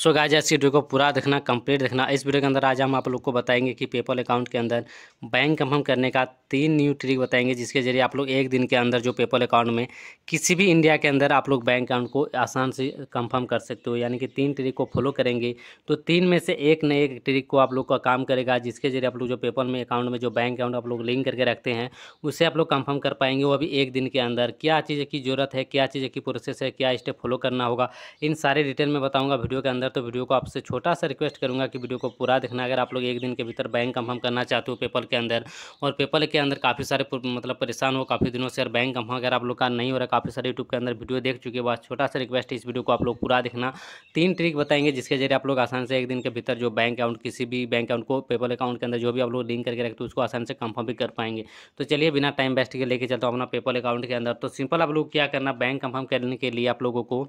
so guys आज video को पूरा देखना कंप्लीट देखना इस वीडियो के अंदर आज हम आप लोग को बताएंगे कि पेपल अकाउंट के अंदर बैंक कंफर्म करने का तीन न्यू ट्रिक बताएंगे जिसके जरिए आप लोग एक दिन के अंदर जो पेपल अकाउंट में किसी भी इंडिया के अंदर आप लोग बैंक अकाउंट को आसान से कंफर्म कर सकते हो यानी कि तीन ट्रिक को फॉलो करेंगे तो तीन में से एक न एक ट्रिक को आप लोग का काम करेगा जिसके जरिए आप लोग जो पेपल में अकाउंट में जो बैंक अकाउंट आप लोग लिंक करके रखते हैं उसे आप लोग कन्फर्म कर पाएंगे वो अभी एक दिन के अंदर क्या चीज़ की ज़रूरत है क्या चीज़ की प्रोसेस है क्या स्टेप फॉलो करना होगा इन सारे डिटेल में बताऊँगा वीडियो के अंदर है तो वीडियो को आपसे छोटा सा रिक्वेस्ट करूँगा कि वीडियो को पूरा देखना अगर आप लोग एक दिन के भीतर बैंक कंफर्म करना चाहते हो पेपर के अंदर और पेपर के अंदर काफ़ी सारे मतलब परेशान हो काफ़ी दिनों से बैंक कंफर्म अगर आप लोग का नहीं हो रहा काफ़ी सारे यूट्यूब के अंदर वीडियो देख चुके बाद छोटा सा रिक्वेस्ट इस वीडियो को आप लोग पूरा देखना तीन ट्रिक बताएंगे जिसके जरिए आप लोग आसान से एक दिन के भीतर जो बैंक अकाउंट किसी भी बैंक अकाउंट को पेपर अकाउंट के अंदर जो भी आप लोग लिंक करके रखते हो उसको आसान से कंफर्म भी कर पाएंगे तो चलिए बिना टाइम वेस्ट के लेके चलता हूँ अपना पेपर अकाउंट के अंदर तो सिंपल आप लोग क्या करना बैंक कंफर्म करने के लिए आप लोगों को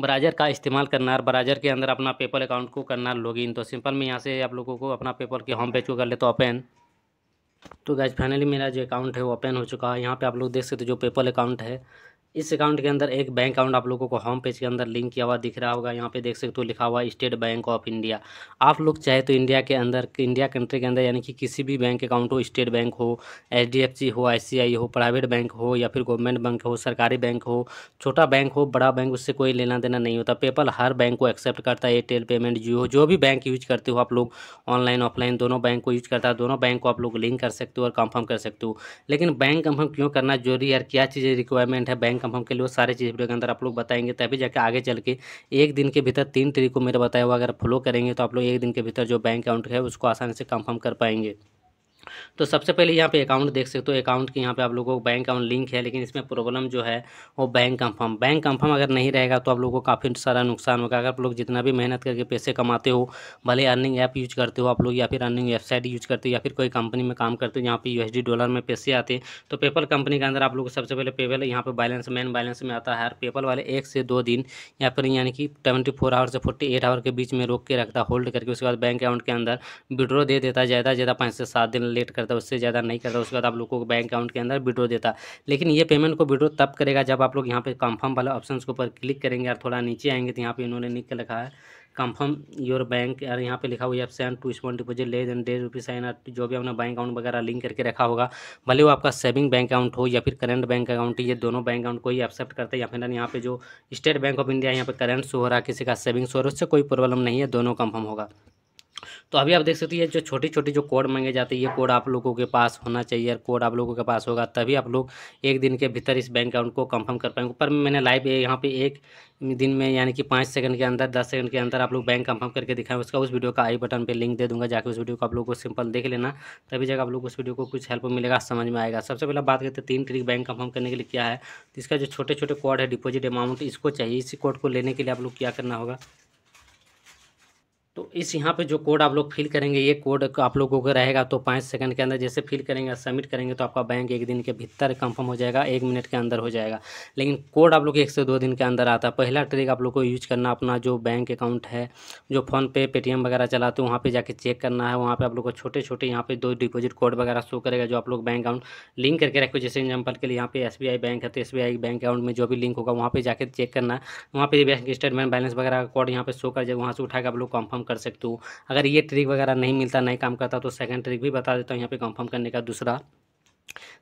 ब्राउज़र का इस्तेमाल करना है ब्राउज़र के अंदर अपना पेपल अकाउंट को करना लॉगिन तो सिंपल में यहाँ से आप लोगों को अपना पेपल के होम पेज को कर ले तो ओपन तो गैज फाइनली मेरा जो अकाउंट है वो ओपन हो चुका है यहाँ पे आप लोग देख सकते हो जो पेपल अकाउंट है इस अकाउंट के अंदर एक बैंक अकाउंट आप लोगों को होम पेज के अंदर लिंक किया हुआ दिख रहा होगा यहाँ पे देख सकते हो लिखा हुआ स्टेट बैंक ऑफ इंडिया आप लोग चाहे तो इंडिया के अंदर इंडिया कंट्री के अंदर यानी कि किसी भी बैंक अकाउंट हो स्टेट बैंक हो एच हो आई हो प्राइवेट बैंक हो या फिर गवर्नमेंट बैंक हो सरकारी बैंक हो छोटा बैंक हो बड़ा बैंक उससे कोई लेना देना नहीं होता पेपल हर बैंक को एक्सेप्ट करता है एयरटेल पेमेंट जियो जो भी बैंक यूज करते हो आप लोग ऑनलाइन ऑफलाइन दोनों बैंक को यूज करता है दोनों बैंक को आप लोग लिंक कर सकते हो और कंफर्म कर सकते हो लेकिन बैंक कंफर्म क्यों करना जरूरी है क्या चीज़ें रिक्वायरमेंट है बैंक कंफर्म के लिए सारी चीज़ वीडियो के अंदर आप लोग बताएंगे तभी जाकर आगे चल के एक दिन के भीतर तीन तरीकों मेरा बताया हुआ अगर फॉलो करेंगे तो आप लोग एक दिन के भीतर जो बैंक अकाउंट है उसको आसानी से कंफर्म कर पाएंगे तो सबसे पहले यहाँ पे अकाउंट देख सकते हो अकाउंट के यहाँ पे आप लोगों को बैंक अकाउंट लिंक है लेकिन इसमें प्रॉब्लम जो है वो बैंक कंफर्म बैंक कंफर्म अगर नहीं रहेगा तो आप लोगों को काफ़ी सारा नुकसान होगा अगर आप लोग जितना भी मेहनत करके पैसे कमाते हो भले अर्निंग ऐप यूज करते हो आप लोग या फिर अर्निंग वेबसाइट यूज करते हो या फिर कोई कंपनी में काम करते हो जहाँ पर यू डॉलर में पैसे आते तो पेपल कंपनी के अंदर आप लोग सबसे पहले पेपल यहाँ पर बैलेंस मेन बैलेंस में आता है और पेपल वाले एक से दो दिन या फिर यानी कि ट्वेंटी फोर आवर से फोर्टी एट आवर के बीच में रोक के रखता होल्ड करके उसके बाद बैंक अकाउंट के अंदर विड्रॉ दे देता है ज़्यादा ज़्यादा पाँच से सात दिन लेट करता है उससे ज़्यादा नहीं करता उसके बाद आप लोगों को बैंक अकाउंट के अंदर विड्रो देता लेकिन ये पेमेंट को विड्रो तब करेगा जब आप लोग यहाँ पर कंफर्म वाले ऑप्शन के ऊपर क्लिक करेंगे और थोड़ा नीचे आएंगे तो यहाँ पर इन्होंने निकल रखा है कंफर्म योर बैंक और यहाँ पे लिखा हुआ है सेंड टू स्मॉल डिपोजिट ले देन डेढ़ रुपीज़ साइन जो भी अपना बैंक अकाउंट वगैरह लिंक करके रखा होगा भले वो आपका सेविंग बैंक अकाउंट हो या फिर करंट बैंक अकाउंट ये दोनों बैंक अकाउंट को ही एक्सेप्ट करते हैं या फिर यहाँ पे जो स्टेट बैंक ऑफ इंडिया यहाँ पे करंट शो हो रहा है किसी का सेविंग शो हो रहा है उससे कोई प्रॉब्लम नहीं है दोनों कंफर्म होगा तो अभी आप देख सकते हैं जो छोटी छोटी जो कोड मांगे जाते हैं ये कोड आप लोगों के पास होना चाहिए और कोड आप लोगों के पास होगा तभी आप लोग एक दिन के भीतर इस बैंक अकाउंट को कंफर्म कर पाएंगे पर मैंने लाइव यहाँ पे एक दिन में यानी कि पाँच सेकंड के अंदर दस सेकंड के अंदर आप लोग बैंक कंफर्म करके दिखाएं उसका उस वीडियो का आई बटन पर लिंक दे दूंगा जाकर उस वीडियो को आप लोगों को सिंपल देख लेना तभी जगह आप लोग उस वीडियो को कुछ हेल्प मिलेगा समझ में आएगा सबसे पहले बात करते हैं तीन ट्रिक बैंक कंफर्म करने के लिए क्या है तो इसका जो छोटे छोटे कोड है डिपोजिट अमाउंट इसको चाहिए इसी कोड को लेने के लिए आप लोग क्या करना होगा तो इस यहाँ पे जो कोड आप लोग फिल करेंगे ये कोड आप लोगों को रहेगा तो पाँच सेकंड के अंदर जैसे फिल करेंगे सबमिट करेंगे तो आपका बैंक एक दिन के भीतर कंफर्म हो जाएगा एक मिनट के अंदर हो जाएगा लेकिन कोड आप लोग एक से दो दिन के अंदर आता है पहला ट्रिक आप लोग को यूज करना अपना जो बैंक अकाउंट है जो फ़ोनपे पेटीएम वगैरह चलाते हैं वहाँ पर जाके चेक करना है वहाँ पर आप लोग को छोटे छोटे यहाँ पर दो डिपोजिट कोड वगैरह शो करेगा जो आप लोग बैंक अकाउंट लिंक करके रखो जैसे एग्जाम्पल के लिए यहाँ पे एस बैंक है तो एस बैंक अकाउंट में जो भी लिंक होगा वहाँ पर जाकर चेक करना है वहाँ पर बैंक स्टेटमेंट बैलेंस वगैरह का कोड यहाँ पर शो कर जाएगा वहाँ से उठा के आप लोग कंफर्म कर सकते हो अगर ये ट्रिक वगैरह नहीं मिलता नहीं काम करता तो सेकंड ट्रिक भी बता देता हूँ यहाँ पे कंफर्म करने का दूसरा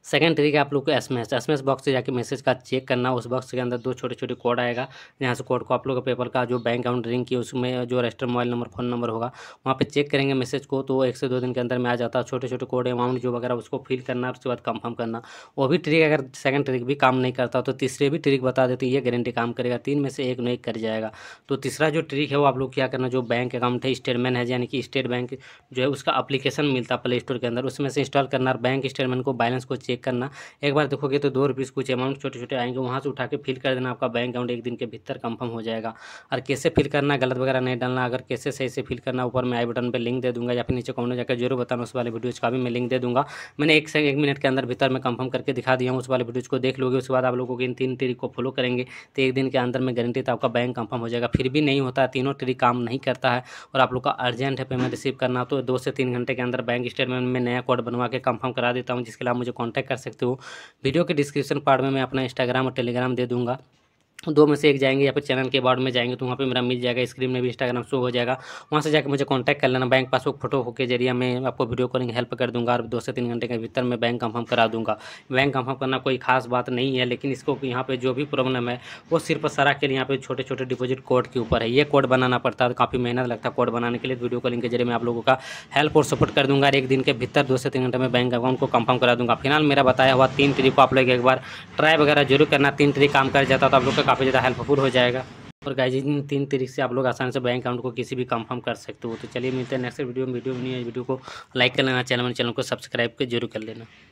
सेकेंड ट्रिक है आप लोग को S M S S M S box से जाके मैसेज का चेक करना उस बॉक्स के अंदर दो छोटे छोटे कोड आएगा यहाँ से कोड को आप लोग का पेपर का जो बैंक अकाउंट रिंग की उसमें जो register mobile number phone number होगा वहाँ पे चेक करेंगे मैसेज को तो एक से दो दिन के अंदर में आ जाता है छोटे छोटे कोड अमाउंट जो वगैरह उसको फिल करना उसके बाद कंफर्म करना वो भी ट्रिक अगर सेकेंड ट्रिक भी काम नहीं करता तो तीसरे भी ट्रिक बता देते ये गारंटी काम करेगा तीन में से एक नहीं एक कर जाएगा तो तीसरा जो ट्रिक है वो आप लोग क्या करना जो बैंक अकाउंट है स्टेटमेंट है यानी कि स्टेट बैंक जो है उसका अप्लीकेशन मिलता है प्ले स्टोर के अंदर उसमें से इंस्टॉल करना बैंक स्टेटमेंट को बैलेंस बैलेंस को चेक करना एक बार देखोगे तो दो रुपीज़ कुछ अमाउंट छोटे छोटे आएंगे वहाँ से उठा के फिल कर देना आपका बैंक अकाउंट एक दिन के भीतर कंफर्म हो जाएगा और कैसे फिल करना गलत वगैरह नहीं डालना अगर कैसे सही से फिल करना ऊपर मैं आई बटन पर लिंक दे दूँगा या फिर नीचे कौन में जाकर जरूर बताना उस वाले वीडियोज़ का भी मैं लिंक दे दूँगा मैंने एक से एक मिनट के अंदर भीतर मैं कंफर्म करके दिखा दिया हूँ उस वाले वीडियोज़ को देख लोगे उसके बाद आप लोगों को इन तीन ट्रिक को फॉलो करेंगे तो एक दिन के अंदर में गारंटी तो आपका बैंक कंफर्म हो जाएगा फिर भी नहीं होता तीनों ट्रिक काम नहीं करता है और आप लोग का अर्जेंट है पेमेंट रिसीव करना तो दो से तीन घंटे के अंदर बैंक स्टेटमेंट में नया कोड बनवा के कंफर्म करा देता हूँ जिसके लिए मुझे कॉन्टैक्ट कर सकते हो वीडियो के डिस्क्रिप्शन पार्ट में मैं अपना इंस्टाग्राम और टेलीग्राम दे दूँगा दो में से एक जाएंगे या फिर चैनल के बार्ड में जाएंगे तो वहाँ पे मेरा मिल जाएगा स्क्रीन में भी इंस्टाग्राम शो हो जाएगा वहाँ से जाकर मुझे कांटेक्ट कर लेना बैंक पासबुक फोटो के जरिए मैं आपको वीडियो कॉलिंग हेल्प कर दूंगा और दो से तीन घंटे के भीतर मैं बैंक कंफर्म करा दूंगा बैंक कंफर्म करना कोई खास बात नहीं है लेकिन इसको यहाँ पर जो भी प्रॉब्लम है वो सिर्फ सारा के लिए यहाँ पर छोटे छोटे डिपोजिट कोड के ऊपर है ये कोड बनाना पड़ता है काफ़ी मेहनत लगता है कोड बनाने के लिए वीडियो कॉलिंग के जरिए मैं आप लोगों का हेल्प और सपोर्ट कर दूँगा और एक दिन के भीतर दो से तीन घंटे में बैंक अकाउंट को कंफर्म करा दूँगा फिलहाल मेरा बताया हुआ तीन ट्रिक को आप लोग एक बार ट्राई वगैरह जरूर करना तीन तरीक काम कर जाता तो आप लोग का काफ़ी ज़्यादा हेल्पफुल हो जाएगा और गाइज इन तीन तरीके से आप लोग आसान से बैंक अकाउंट को किसी भी कंफर्म कर सकते हो तो चलिए मिलते हैं नेक्स्ट वीडियो में वीडियो नहीं है वीडियो को लाइक कर लेना चैनल में चैनल को सब्सक्राइब कर जरूर कर लेना